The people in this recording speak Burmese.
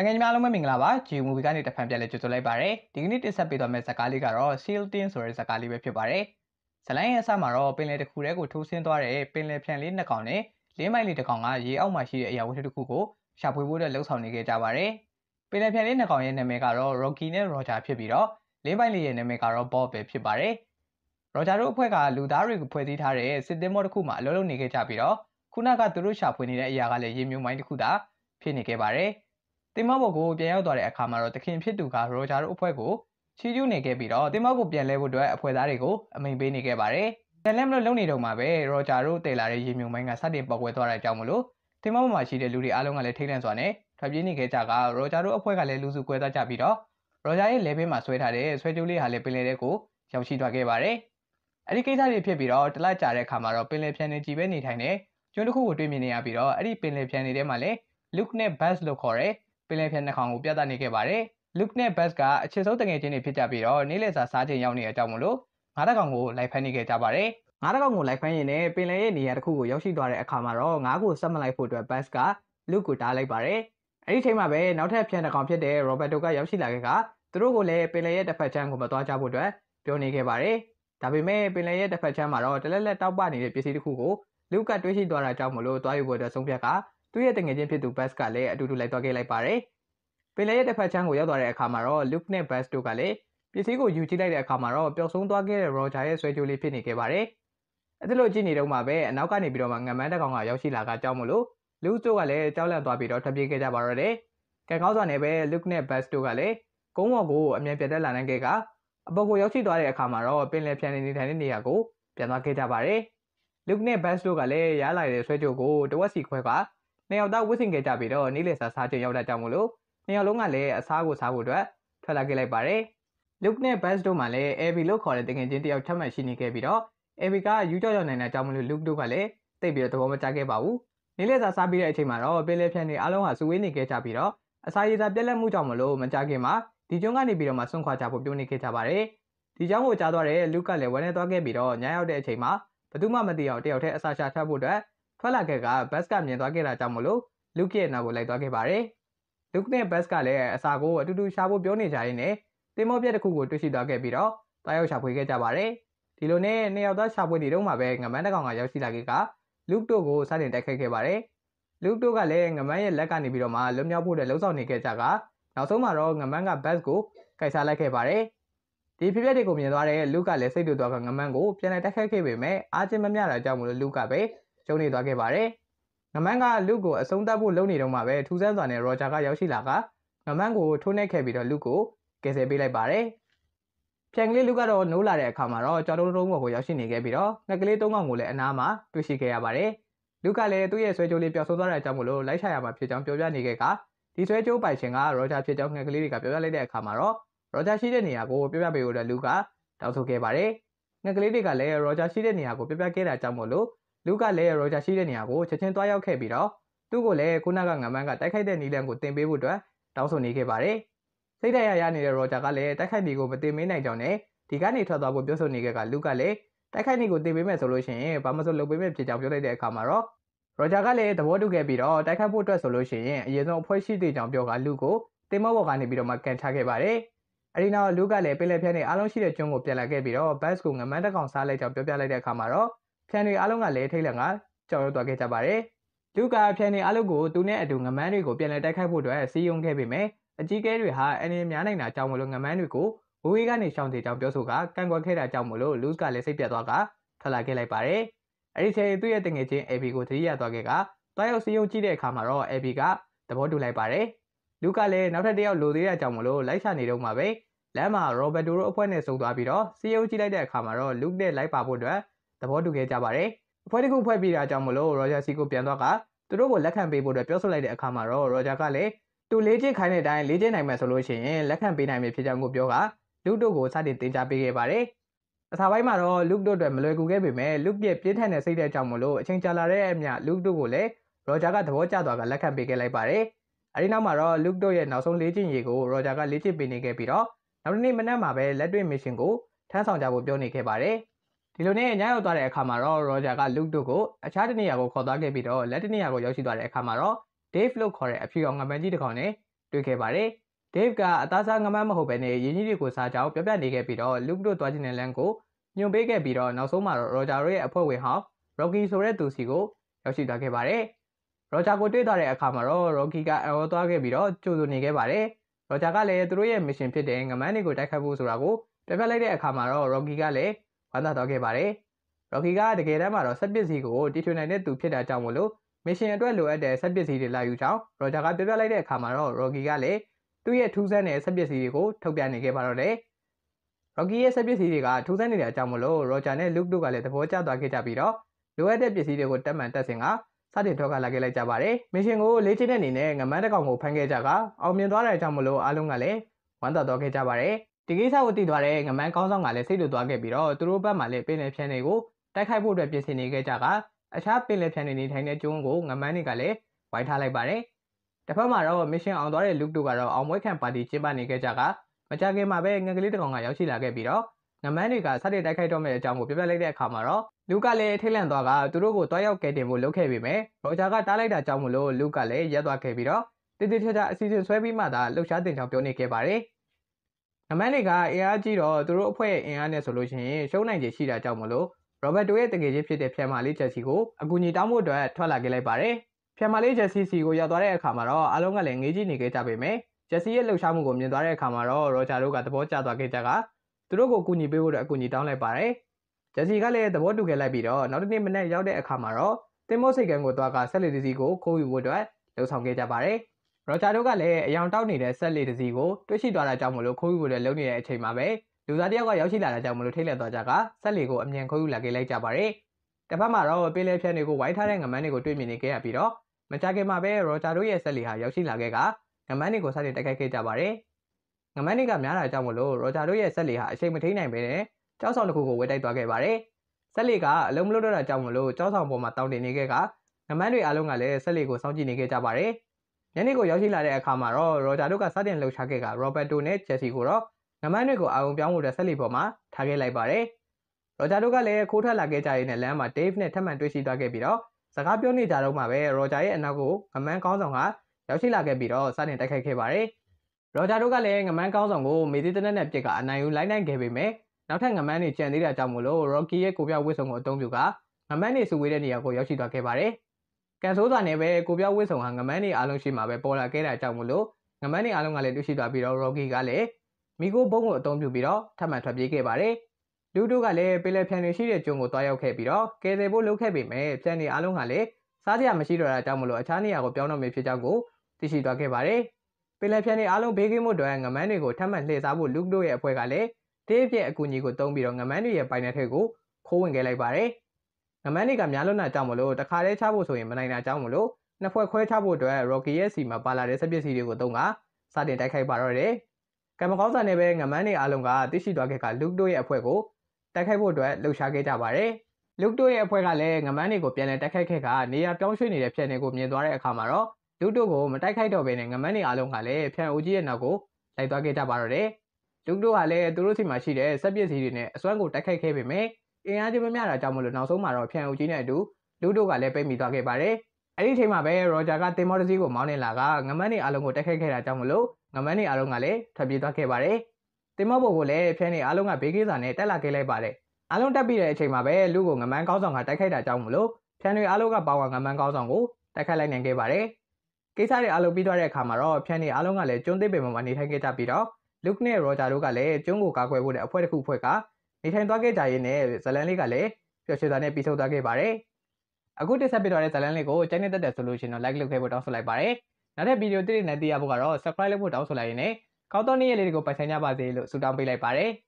တကယ်ကြီးများလုံးပဲမင်္ဂလာပါ G Movie ကနေတဖန်ပြန်လဲကြိုဆိုလိုက်ပါရစေဒီကနေ့တင်ဆက်ပေးသွားမယ့်ဇာတ်ကားလေးကတော့ Seal Tin ဆိုတဲ့ဇာတ်ကားလေးပဲဖြစ်ပါတယ်ဇလိုင်းရဲ့အစမှာတော့ပင်လယ်တစ်ခုတည်းကိုထိုးဆင်းသွားတဲ့ပင်လယ်ဖြန်လေးနှစ်ကောင်နဲ့လင်းမိုက်လေးတစ်ကောင်ကရေအောက်မှာရှိတဲ့အရာဝတ္ထုတစ်ခုကိုရှာဖွေဖို့အတွက်လှုပ်ဆောင်နေခဲ့ကြပါတယ်ပင်လယ်ဖြန်လေးနှစ်ကောင်ရဲ့နာမည်ကတော့ Rocky နဲ့ Roger ဖြစ်ပြီးတော့လင်းမိုက်လေးရဲ့နာမည်ကတော့ Bob ပဲဖြစ်ပါတယ် Roger တို့အဖွဲ့ကလူသားတွေကိုဖွဲ့စည်းထားတဲ့စစ်သည်မောတစ်ခုမှာအလုပ်လုပ်နေခဲ့ကြပြီးတော့ခုနကသူတို့ရှာဖွေနေတဲ့အရာကလည်းရေမြုံမိုင်းတစ်ခုသာဖြစ်နေခဲ့ပါတယ်။တင်မောဘောကိုပြန်ရောက်သွားတဲ့အခါမှာတော့တခင်ဖြစ်သူကရောဂျာတို့အဖွဲ့ကိုချီးကျူးနေခဲ့ပြီးတော့တင်မောကိုပြန်လဲဖို့အတွက်အဖွဲ့သားတွေကိုအမိန်ပေးနေခဲ့ပါတယ်။ပြန်လဲမလို့လုံနေတော့မှာပဲရောဂျာတို့တည်လာတဲ့ရေမြုံပိုင်းကစတင်ပေါက်ကွဲသွားတဲ့အကြောင်းမလို့တင်မောဘောမှာရှိတဲ့လူတွေအားလုံးကလည်းထိတ်လန့်စွာနဲ့ထွက်ပြေးနေခဲ့ကြကရောဂျာတို့အဖွဲ့ကလည်းလူစုကွဲသွားကြပြီးတော့ရောဂျာရဲ့လဲဘေးမှာဆွဲထားတဲ့ဆွဲကြိုးလေးဟာလည်းပင်လယ်ထဲကိုရောက်ရှိသွားခဲ့ပါတယ်။အဲဒီကိစ္စတွေဖြစ်ပြီးတော့တလိုက်ကြတဲ့အခါမှာတော့ပင်လယ်ဖြန်နေကြည်ပဲနေထိုင်တဲ့ကျွန်းတစ်ခုကိုတွေ့မြင်နေရပြီးတော့အဲ့ဒီပင်လယ်ဖြန်နေထဲမှာလည်း Luke နဲ့ Bass လို့ခေါ်တဲ့ပင်လယ်ဖြန်နှကောင်ကိုပြသနေခဲ့ပါတယ်။ Luke နဲ့ Buzz ကအခြေဆုံးတငယ်ချင်းတွေဖြစ်ကြပြီးတော့နေ့လည်စာစားချိန်ရောက်နေတဲ့အကြောင်းမလို့ငါးတကောင်ကိုလိုက်ဖမ်းနေခဲ့ကြပါတယ်။ငါးတကောင်ကိုလိုက်ဖမ်းရင်လည်းပင်လယ်ရဲ့နေရာတစ်ခုကိုရောက်ရှိသွားတဲ့အခါမှာတော့ငါးကိုဆက်မလိုက်ဖို့အတွက် Buzz က Luke ကိုတားလိုက်ပါတယ်။အဲ့ဒီချိန်မှာပဲနောက်ထပ်ဖြန်တကောင်ဖြစ်တဲ့ Roberto ကရောက်ရှိလာခဲ့ကသူတို့ကိုလည်းပင်လယ်ရဲ့တစ်ဖက်ချမ်းကိုမသွားကြဖို့အတွက်ပြောနေခဲ့ပါတယ်။ဒါပေမဲ့ပင်လယ်ရဲ့တစ်ဖက်ချမ်းမှာတော့တလက်လက်တောက်ပနေတဲ့ပစ္စည်းတစ်ခုကိုလူကတွေးရှိသွားတာကြောင့်မလို့သွားယူဖို့အတွက်ဆုံးဖြတ်ကသူ့ရဲ့တငယ်ချင်းဖြစ်သူဘတ်စ်ကလည်းအတူတူလိုက်သွားခဲ့လိုက်ပါတယ်။ပင်လယ်ရဲ့တစ်ဖက်ချမ်းကိုရောက်သွားတဲ့အခါမှာတော့ Luke နဲ့ Buzz တို့ကလည်းပစ္စည်းကိုယူကြည့်လိုက်တဲ့အခါမှာတော့ပျောက်ဆုံးသွားခဲ့တဲ့ Roger ရဲ့ဆွဲကြိုးလေးဖြစ်နေခဲ့ပါတယ်။အဲဒီလိုကြည့်နေတော့မှပဲအနောက်ကနေပြီးတော့မှငမန်းတကောင်ကရောက်ရှိလာတာကြောင့်မလို့ Luke တို့ကလည်းကြောက်လန့်သွားပြီးတော့ထွက်ပြေးခဲ့ကြပါတော့တယ်။ကံကောင်းစွာနဲ့ပဲ Luke နဲ့ Buzz တို့ကလည်းကုန်းဝကိုအမြန်ပြတ်တက်လာနိုင်ခဲ့ကအပေါ်ကိုရောက်ရှိသွားတဲ့အခါမှာတော့ပင်လယ်ပြန်နေထိုင်တဲ့နေရာကိုပြန်သွားခဲ့ကြပါတယ်။ Luke နဲ့ Buzz တို့ကလည်းရားလာတဲ့ဆွဲကြိုးကိုတဝက်စီခွဲကနှစ်ယောက်သားဝစ်ဆင်ခဲ့ကြပြီးတော့နေ့လယ်စာစားချိန်ရောက်တဲ့ကြောင့်မလို့နှစ်ယောက်လုံးကလည်းအစားကိုစားဖို့အတွက်ထွက်လာခဲ့လိုက်ပါတယ်။ Luke နဲ့ Buzz တို့မှလည်း Abby လို့ခေါ်တဲ့တကင်ချင်းတယောက်ထပ်မံရှိနေခဲ့ပြီးတော့ Abby ကယူကြောက်ကြောက်နိုင်တဲ့ကြောင့်မလို့ Luke တို့ကလည်းတိတ်ပြီးတော့သဘောမကျခဲ့ပါဘူး။နေ့လယ်စာစားပြီးတဲ့အချိန်မှာတော့ပင်လယ်ဖြန်တွေအားလုံးဟာစုဝေးနေခဲ့ကြပြီးတော့အစာရေစာပြက်လက်မှုကြောင့်မလို့မကြခင်မှာဒီကျွန်းကနေပြီးတော့မှဆွန့်ခွာကြဖို့ပြုံးနေခဲ့ကြပါတယ်။ဒီကြောင့်ကိုကြားသွားတဲ့ Luke ကလည်းဝမ်းနဲ့သွားခဲ့ပြီးတော့ညရောက်တဲ့အချိန်မှာဘသူမှမသိအောင်တယောက်တည်းအစာရှာထပ်ဖို့အတွက်ထွက်လာခဲ့ကဘတ်စ်ကမြင်သွားခဲ့တာကြောင့်မလို့လူကရဲ့နောက်ကိုလိုက်သွားခဲ့ပါတယ်။လူကနဲ့ဘတ်စ်ကလည်းအစာကိုအတူတူရှာဖို့ပြောနေကြရင်းနဲ့တင်မောပြက်တစ်ခုကိုတွေ့ရှိသွားခဲ့ပြီးတော့တားရောက်ရှာဖွေခဲ့ကြပါတယ်။ဒီလိုနဲ့နှစ်ယောက်သားရှာဖွေနေတုန်းမှာပဲငမန်းတကောင်ကရောက်ရှိလာခဲ့ကလူကတို့ကိုစတင်တိုက်ခိုက်ခဲ့ပါတယ်။လူကတို့ကလည်းငမန်းရဲ့လက်ကနေပြီးတော့မှလွတ်မြောက်ဖို့အတွက်လှုံ့ဆော်နေခဲ့ကြကနောက်ဆုံးမှာတော့ငမန်းကဘတ်စ်ကိုကြိုက်စားလိုက်ခဲ့ပါတယ်။ဒီဖြစ်ပျက်တွေကိုမြင်သွားတဲ့လူကလည်းစိတ်တူသွားကငမန်းကိုပြန်လည်တိုက်ခိုက်ခဲ့ပေမဲ့အားချင်းမမျှတာကြောင့်မလို့လူကပဲကျုံနေသွားခဲ့ပါတယ်။ငမန်းကလူကိုအဆုံးသတ်ဖို့လုပ်နေတော့မှပဲထူးဆန်းစွာနဲ့ရောဂျာကရောက်ရှိလာကငမန်းကိုထိုးနှက်ခဲ့ပြီးတော့လူကိုကယ်ဆယ်ပေးလိုက်ပါတယ်။ဖြန်ကလေးလူကတော့နိုးလာတဲ့အခါမှာတော့ကြော်တုံးတုံးကိုရောက်ရှိနေခဲ့ပြီးတော့ငှက်ကလေးသုံးကောင်ကိုလည်းအနားမှာတွေ့ရှိခဲ့ရပါတယ်။လူကလည်းသူ့ရဲ့ဆွဲကြိုးလေးပျောက်ဆုံးသွားတဲ့အကြောင်းကိုလို့လိုက်ရှာရမှာဖြစ်ကြောင်းပြောပြနေခဲ့ကဒီဆွဲကြိုးပိုင်ရှင်ကရောဂျာဖြစ်ကြောင်းငှက်ကလေးတွေကပြောပြလိုက်တဲ့အခါမှာတော့ရောဂျာရှိတဲ့နေရာကိုပြောပြပေးဖို့အတွက်လူကတောင်းဆိုခဲ့ပါတယ်။ငှက်ကလေးတွေကလည်းရောဂျာရှိတဲ့နေရာကိုပြပြခဲ့တာကြောင့်မို့လို့လူကလည်းရော်ဂျာရှိတဲ့နေရာကိုချက်ချင်းသွားရောက်ခဲ့ပြီးတော့သူ့ကိုလည်းခုနကငမန်းကတိုက်ခိုက်တဲ့နီလန်ကိုတင်ပေးဖို့အတွက်တောင်းဆိုနေခဲ့ပါတယ်။စိတ်ဓာတ်ရရနေတဲ့ရော်ဂျာကလည်းတိုက်ခိုက်နေကိုမတင်မနိုင်ကြောင်းနဲ့ဒီကနေထွက်သွားဖို့ပြောဆိုနေခဲ့ကလူကလည်းတိုက်ခိုက်နေကိုတင်ပေးမယ်ဆိုလို့ရှိရင်ဘာမှမလုပ်ပေးမယ်ဖြစ်ကြောင်းပြောလိုက်တဲ့အခါမှာတော့ရော်ဂျာကလည်းသဘောတူခဲ့ပြီးတော့တိုက်ခိုက်ဖို့အတွက်ဆိုလို့ရှိရင်အရင်ဆုံးအဖွဲ့ရှိတဲ့ကြောင်ပြောကလူကိုတင်မော့ဘော်ကနေပြီးတော့မှကန်ချခဲ့ပါတယ်။အဲဒီနောက်လူကလည်းပင်လယ်ဖြန်းနဲ့အားလုံးရှိတဲ့ကျွန်းကိုပြန်လာခဲ့ပြီးတော့ဘတ်စ်ကိုငမန်းတကောင်စားလိုက်ကြောင်ပြောပြလိုက်တဲ့အခါမှာတော့ဖျန်တွေအားလုံးကလည်းထိတ်လန့်ကကြောက်ရွံ့သွားခဲ့ကြပါတယ်။လူကာဖျန်တွေအားလုံးကိုသူနဲ့အတူငမန်းတွေကိုပြန်လည်တိုက်ခိုက်ဖို့အတွက်စီယုံခဲ့ပေမဲ့အကြီးကဲတွေဟာအနေများနိုင်တာကြောင့်မလို့ငမန်းတွေကိုဝေးကနေရှောင်တိကြောင်ပြောဆိုကကန့်ကွက်ခဲ့တာကြောင့်မလို့လူးစ်ကလည်းစိတ်ပြတ်သွားကထွက်လာခဲ့လိုက်ပါတယ်။အဲဒီချိန်သူ့ရဲ့တငယ်ချင်း AB ကိုသတိရသွားခဲ့ကတွားရောက်စီယုံကြည့်တဲ့အခါမှာတော့ AB ကသဘောတူလိုက်ပါတယ်။လူးကလည်းနောက်ထပ်တစ်ယောက်လိုသေးတာကြောင့်မလို့လိုက်ရှာနေတော့မှာပဲ။လမ်းမှာရောဘတ်တိုတို့အဖွဲ့နဲ့ဆုံသွားပြီးတော့စီယုံကြည့်လိုက်တဲ့အခါမှာတော့လူးနဲ့လိုက်ပါဖို့အတွက်သဘောတူခဲ့ကြပါတယ်။အဖွဲ့တစ်ခုဖွဲ့ပြီးတာကြောင့်မလို့ရောဂျာစီကိုပြန်သွားကသူတို့ကိုလက်ခံပေးဖို့အတွက်ပြောဆိုလိုက်တဲ့အခါမှာတော့ရောဂျာကလည်းသူလေးချင်းခိုင်းတဲ့အတိုင်းလေးချင်းနိုင်မယ်ဆိုလို့ရှိရင်လက်ခံပေးနိုင်မယ်ဖြစ်ကြောင်းကိုပြောကလူတို့ကိုစတင်တင်ကြားပေးခဲ့ပါတယ်။အစာပိုင်းမှာတော့လူတို့အတွက်မလွယ်ကူခဲ့ပေမဲ့လူပြည့်ပြင်းထန်တဲ့စိတ်တဲ့ကြောင့်မလို့အချိန်ကြာလာတဲ့အမျှလူတို့ကိုလည်းရောဂျာကသဘောကျသွားကလက်ခံပေးခဲ့လိုက်ပါတယ်။အဲဒီနောက်မှာတော့လူတို့ရဲ့နောက်ဆုံးလေးချင်းရေကိုရောဂျာကလေးချင်းပေးနေခဲ့ပြီးတော့နောက်တစ်နေ့မနက်မှာပဲလက်တွေ့မစ်ရှင်ကိုထမ်းဆောင်ကြဖို့ပြောနေခဲ့ပါတယ်။ဒီလိုနဲ့ညရောက်သွားတဲ့အခါမှာတော့ရောဂျာကလုတ်တို့ကိုအခြားတနေရာကိုခေါ်သွားခဲ့ပြီးတော့လက်တနေရာကိုရောက်ရှိသွားတဲ့အခါမှာတော့ Dave လို့ခေါ်တဲ့အဖြူအောင်ငမန်းကြီးတစ်ကောင်နဲ့တွေ့ခဲ့ပါတယ်။ Dave ကအသားစားငမန်းမဟုတ်ဘဲနဲ့ရင်းကြီးတွေကိုစားကြောင်းပြပြနေခဲ့ပြီးတော့လုတ်တို့သွားခြင်းနဲ့လမ်းကိုညွန်ပေးခဲ့ပြီးတော့နောက်ဆုံးမှာတော့ရောဂျာတို့ရဲ့အဖွဲ့ဝင်ဟောင်း Rocky ဆိုတဲ့သူစီကိုရောက်ရှိသွားခဲ့ပါတယ်။ရောဂျာကိုတွေ့သွားတဲ့အခါမှာတော့ Rocky ကအော်သွားခဲ့ပြီးတော့ကြိုဆိုနေခဲ့ပါတယ်။ရောဂျာကလည်းသူတို့ရဲ့ mission ဖြစ်တဲ့ငမန်းတွေကိုတိုက်ခတ်ဖို့ဆိုတာကိုပြပြလိုက်တဲ့အခါမှာတော့ Rocky ကလည်းဝမ်းသာတော်ခဲ့ပါတယ်။ Rocky ကတကယ်တမ်းမှာတော့စက်ပစ္စည်းကိုတီထွင်နိုင်တဲ့သူဖြစ်တာကြောင့်မို့လို့မရှင်အတွက်လိုအပ်တဲ့စက်ပစ္စည်းတွေလာယူကြောင်း Roger ကပြောပြလိုက်တဲ့အခါမှာတော့ Rocky ကလည်းသူ့ရဲ့ထူးဆန်းတဲ့စက်ပစ္စည်းတွေကိုထုတ်ပြနေခဲ့ပါတော့တယ်။ Rocky ရဲ့စက်ပစ္စည်းတွေကထူးဆန်းနေတာကြောင့်မို့လို့ Roger နဲ့ Luke တို့ကလည်းသဘောကျသွားခဲ့ကြပြီးတော့လိုအပ်တဲ့ပစ္စည်းတွေကို တက်မှန်တက်ဆင်ကစတင်ထွက်ခါလာခဲ့လိုက်ကြပါတယ်။မရှင်ကိုလေ့ကျင့်တဲ့အနေနဲ့ငမန်းတကောင်ကိုဖမ်းခဲ့ကြကအောင်မြင်သွားတဲ့ကြောင့်မို့လို့အားလုံးကလည်းဝမ်းသာတော်ခဲ့ကြပါတယ်။ဒီကိစ္စကိုသိသွားတဲ့ငမန်းကောင်းဆောင်ကလည်းစိတ်လွတ်သွားခဲ့ပြီးတော့သူတို့ဘက်မှလည်းပင်လယ်ဖြန်တွေကိုတိုက်ခိုက်ဖို့အတွက်ပြင်ဆင်နေခဲ့ကြတာအခြားပင်လယ်ဖြန်တွေနေထိုင်တဲ့ကျုံးကိုငမန်းတွေကလည်းဝိုင်းထားလိုက်ပါတယ်တစ်ဖက်မှာတော့မစ်ရှင်အောင်သွားတဲ့လူတို့ကတော့အောင်ပွဲခံပါတီကျင်းပနေခဲ့ကြတာမကြခင်မှာပဲငကလေးတကောင်ကရောက်ရှိလာခဲ့ပြီးတော့ငမန်းတွေကစတဲ့တိုက်ခိုက်တော့မယ့်အကြောင်းကိုပြပြလိုက်တဲ့အခါမှာတော့လူကလည်းထိတ်လန့်သွားကသူတို့ကိုတွားရောက်ကယ်တင်ဖို့လုပ်ခဲ့ပေမဲ့ရောဂျာကတားလိုက်တာကြောင့်မလို့လူကလည်းရက်သွားခဲ့ပြီးတော့တိတိကျကျအစီအစဉ်ဆွဲပြီးမှသာလှုပ်ရှားတင်ချောင်းပြောနေခဲ့ပါတယ်။နမန်တွေကအင်အားကြီးတော့သူတို့အဖွဲ့အင်အားနဲ့ဆိုလို့ရှိရင်ရှုံးနိုင်ခြေရှိတာကြောင့်မလို့ရောဘတ်တိုရဲ့တကယ်ချင်းဖြစ်တဲ့ဖျံမာလေးချက်စီကိုအကူအညီတောင်းဖို့အတွက်ထွက်လာခဲ့လိုက်ပါတယ်ဖျံမာလေးချက်စီစီကိုရောက်သွားတဲ့အခါမှာတော့အားလုံးကလည်းငေးကြည့်နေခဲ့ကြပေမဲ့ချက်စီရဲ့လှုပ်ရှားမှုကိုမြင်သွားတဲ့အခါမှာတော့ရောဂျာတို့ကသဘောကျသွားခဲ့ကြကသူတို့ကိုအကူအညီပေးဖို့အတွက်အကူအညီတောင်းလိုက်ပါတယ်ချက်စီကလည်းသဘောတူခဲ့လိုက်ပြီးတော့နောက်တစ်နေ့မနေ့ရောက်တဲ့အခါမှာတော့တင်မို့စိတ်ကံကိုသွားကဆက်လက်ဒီစီကိုခိုးယူဖို့အတွက်လှုပ်ဆောင်ခဲ့ကြပါတယ်ရော်ချာတို့ကလည်းအယောင်တောက်နေတဲ့ဆက်လေတစ်စီးကိုတွေ့ရှိသွားတာကြောင့်မလို့ခိုးယူဖို့လည်းလုံနေတဲ့အချိန်မှာပဲလူသားတယောက်ကရောက်ရှိလာတာကြောင့်မလို့ထိတ်လန့်သွားကြကဆက်လေကိုအမြန်ခိုးယူလာခဲ့လိုက်ကြပါတယ်။တစ်ဖက်မှာတော့ပေးလဲဖြန်းတွေကိုဝိုင်းထားတဲ့ငမန်းတွေကိုတွေ့မြင်နေခဲ့ရပြီးတော့မကြခင်မှာပဲရော်ချာတို့ရဲ့ဆက်လေဟာရောက်ရှိလာခဲ့ကငမန်းတွေကိုစတင်တိုက်ခိုက်ခဲ့ကြပါတယ်။ငမန်းတွေကများတာကြောင့်မလို့ရော်ချာတို့ရဲ့ဆက်လေဟာအချိန်မထိနိုင်ပဲနဲ့ကြောက်ဆောင်တစ်ခုကိုဝဲတိုက်သွားခဲ့ပါတယ်။ဆက်လေကအလုံးမလို့တော့တာကြောင့်မလို့ကြောက်ဆောင်ပေါ်မှာတောင်းတင်နေခဲ့ကငမန်းတွေအလုံးကလည်းဆက်လေကိုစောင့်ကြည့်နေခဲ့ကြပါတယ်။ညနေကိုရောက်ရှိလာတဲ့အခါမှာတော့ရော်ဂျာတို့ကစတင်လှုပ်ရှားခဲ့ကရော်ဘတ်တိုနဲ့ဂျက်စီကိုတော့ငမန်းတွေကိုအာရုံပြောင်းမှုတဲ့ဆက်လက်ပေါ်မှာထားခဲ့လိုက်ပါတယ်။ရော်ဂျာတို့ကလည်းခိုးထွက်လာခဲ့ကြရတဲ့လမ်းမှာဒေးဗ်နဲ့ထပ်မံတွေ့ရှိသွားခဲ့ပြီးတော့စကားပြောနေကြတော့မှပဲရော်ဂျာရဲ့အနောက်ကိုငမန်းကောင်းဆောင်ကရောက်ရှိလာခဲ့ပြီးတော့စတင်တိုက်ခိုက်ခဲ့ပါတယ်။ရော်ဂျာတို့ကလည်းငမန်းကောင်းဆောင်ကိုမေဒီတနက်နဲ့ပြစ်ကအနိုင်ယူလိုက်နိုင်ခဲ့ပေမဲ့နောက်ထပ်ငမန်းတွေကြံသေးတာကြောင့်မလို့ရော်ကီရဲ့ကိုပြဝစ်စုံကိုအသုံးပြုကငမန်းတွေစုဝေးတဲ့နေရာကိုရောက်ရှိသွားခဲ့ပါတယ်။ကန်ဆိုးစာနဲ့ပဲကိုပြောက်ဝစ်ဆောင်ဟာငမန်းနေအားလုံးရှိမှာပဲပေါ်လာခဲ့တာကြောင့်မလို့ငမန်းနေအားလုံးကလည်းတွေ့ရှိသွားပြီးတော့ Rocky ကလည်းမီကိုဘုံကိုအသုံးပြုပြီးတော့ထပ်မံထွက်ပြေးခဲ့ပါတယ်။လူတို့ကလည်းပင်လယ်ဖြန်နေရှိတဲ့ကျုံကိုတွားရောက်ခဲ့ပြီးတော့ကယ်ဆယ်ဖို့လုပ်ခဲ့ပေမဲ့ဖြန်နေအားလုံးကလည်းစားစရာမရှိတော့တာကြောင့်မလို့အခြားနေရာကိုပြောင်းတော့မယ်ဖြစ်ကြောင်းကိုသိရှိသွားခဲ့ပါတယ်။ပင်လယ်ဖြန်နေအားလုံးဘေးကင်းမှုတွေငမန်းတွေကိုထပ်မံလှည့်စားဖို့လူတို့ရဲ့အဖွဲ့ကလည်းတေးပြည့်အကူအညီကိုတုံးပြီးတော့ငမန်းတွေရဲ့ပိုင်နယ်ထက်ကိုခိုးဝင်ခဲ့လိုက်ပါတယ်။နမန်တွေကများလွန်းတာကြောင့်မလို့တခါတည်းချဖို့ဆိုရင်မနိုင်တာကြောင့်မလို့နှစ်ဖွဲ့ခွဲချဖို့အတွက် Rocky ရဲ့စီမှာပါလာတဲ့စက်ပစ္စည်းတွေကိုတုံးကစတင်တိုက်ခိုက်ပါတော့တယ်ကံမကောင်းစာနဲ့ပဲငမန်းတွေအားလုံးကသိရှိသွားခဲ့ကလူတို့ရဲ့အဖွဲ့ကိုတိုက်ခိုက်ဖို့အတွက်လှုပ်ရှားခဲ့ကြပါတယ်လူတို့ရဲ့အဖွဲ့ကလည်းငမန်းတွေကိုပြန်လည်တိုက်ခိုက်ခဲ့ကနေရာပြောင်းရွှေ့နေတဲ့ဖြန်တွေကိုမြင်သွားတဲ့အခါမှာတော့လူတို့ကိုမတိုက်ခိုက်တော့ဘဲနဲ့ငမန်းတွေအားလုံးကလည်းဖြန်အိုကြီးရဲ့နောက်ကိုလိုက်သွားခဲ့ကြပါတော့တယ်လူတို့ကလည်းသူတို့စီမှာရှိတဲ့စက်ပစ္စည်းတွေနဲ့အစွမ်းကိုတိုက်ခိုက်ခဲ့ပေမဲ့အင်အားချင်းမမျှတာကြောင့်မလို့နောက်ဆုံးမှာတော့ဖြန်အုပ်ကြီးနဲ့အတူလူတို့ကလည်းပိတ်မိသွားခဲ့ပါတယ်။အဲ့ဒီချိန်မှာပဲရောဂျာကတင်မောတစီကိုမောင်းနေလာကငမန်းနေအလုံးကိုတက်ခတ်ခဲ့တာကြောင့်မလို့ငမန်းနေအလုံးကလည်းထွက်ပြေးသွားခဲ့ပါတယ်။တင်မောဘုံကိုလည်းဖြန်နေအလုံးကဘေးကိစ္စနဲ့တက်လာခဲ့လိုက်ပါတယ်။အလုံးတက်ပြီးတဲ့အချိန်မှာပဲလူကိုငမန်းကောင်းဆောင်ကတက်ခတ်တာကြောင့်မလို့ဖြန်နေအလုံးကပေါဝါငမန်းကောင်းဆောင်ကိုတက်ခတ်လိုက်နိုင်ခဲ့ပါတယ်။ကိစ္စတွေအလုံးပြီးသွားတဲ့အခါမှာတော့ဖြန်နေအလုံးကလည်းကျွန်းသစ်ပင်ပေါ်မှာနေထိုင်ခဲ့ကြပြီးတော့လုခ်နဲ့ရောဂျာတို့ကလည်းကျွန်းကိုကာကွယ်ဖို့တဲ့အဖွဲ့တစ်ခုဖွဲ့ကနေထိုင်သွားခဲ့ကြရင်းနဲ့ဇလန်လေးကလည်းပျော်ရွှင်စွာနဲ့ပြီးဆုံးသွားခဲ့ပါတယ်။အခုတက်ဆက်ပြတော့တဲ့ဇလန်လေးကိုကြိုက်နေတတ်တယ်ဆိုလို့ရှိရင်တော့ like လုပ်ခဲ့ဖို့တောင်းဆိုလိုက်ပါတယ်။နောက်ထပ်ဗီဒီယိုတိတိနဲ့သိရဖို့ကတော့ subscribe လုပ်ဖို့တောင်းဆိုလိုက်ရင်းနဲ့ကောင်းသောနေ့ရက်လေးတွေကိုပိုင်ဆိုင်ကြပါစေလို့ဆုတောင်းပေးလိုက်ပါတယ်။